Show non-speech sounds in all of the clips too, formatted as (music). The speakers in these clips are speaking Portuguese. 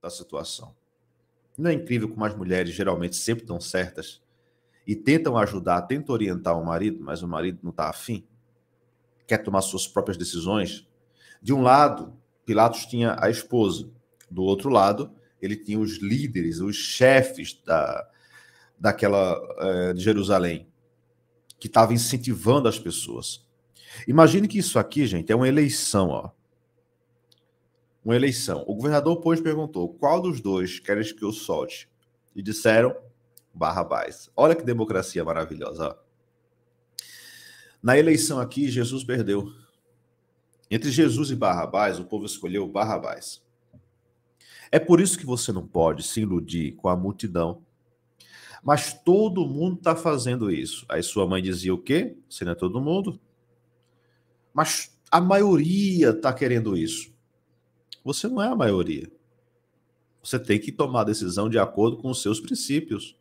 da situação. Não é incrível como as mulheres geralmente sempre estão certas e tentam ajudar, tentam orientar o marido, mas o marido não está afim, quer tomar suas próprias decisões. De um lado, Pilatos tinha a esposa, do outro lado, ele tinha os líderes, os chefes da, daquela eh, de Jerusalém, que estavam incentivando as pessoas. Imagine que isso aqui, gente, é uma eleição, ó uma eleição. O governador, pois, perguntou qual dos dois queres que eu solte? E disseram Barrabás. Olha que democracia maravilhosa. Na eleição aqui, Jesus perdeu. Entre Jesus e Barrabás, o povo escolheu Barrabás. É por isso que você não pode se iludir com a multidão. Mas todo mundo está fazendo isso. Aí sua mãe dizia o quê? Você não é todo mundo? Mas a maioria está querendo isso. Você não é a maioria. Você tem que tomar decisão de acordo com os seus princípios.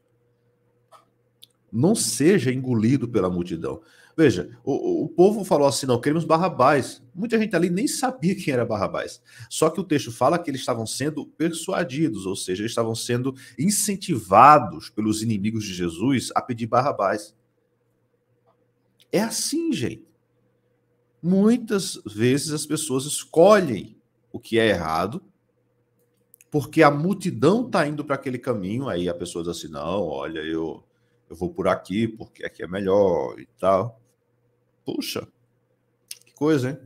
Não seja engolido pela multidão. Veja, o, o povo falou assim: não, queremos Barrabás. Muita gente ali nem sabia quem era Barrabás. Só que o texto fala que eles estavam sendo persuadidos, ou seja, eles estavam sendo incentivados pelos inimigos de Jesus a pedir Barrabás. É assim, gente. Muitas vezes as pessoas escolhem o que é errado, porque a multidão está indo para aquele caminho, aí a pessoa diz assim, não, olha, eu, eu vou por aqui, porque aqui é melhor e tal. Puxa, que coisa, hein?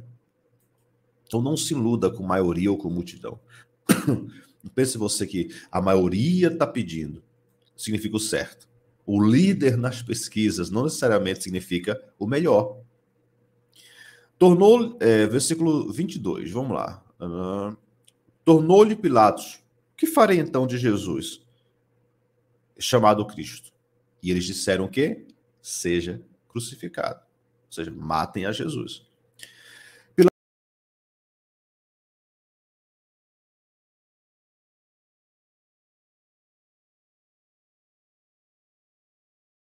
Então não se iluda com maioria ou com multidão. Não (coughs) pense você que a maioria está pedindo, significa o certo. O líder nas pesquisas não necessariamente significa o melhor. Tornou, é, versículo 22, vamos lá. Tornou-lhe Pilatos: Que farei então de Jesus, chamado Cristo? E eles disseram que seja crucificado, ou seja, matem a Jesus.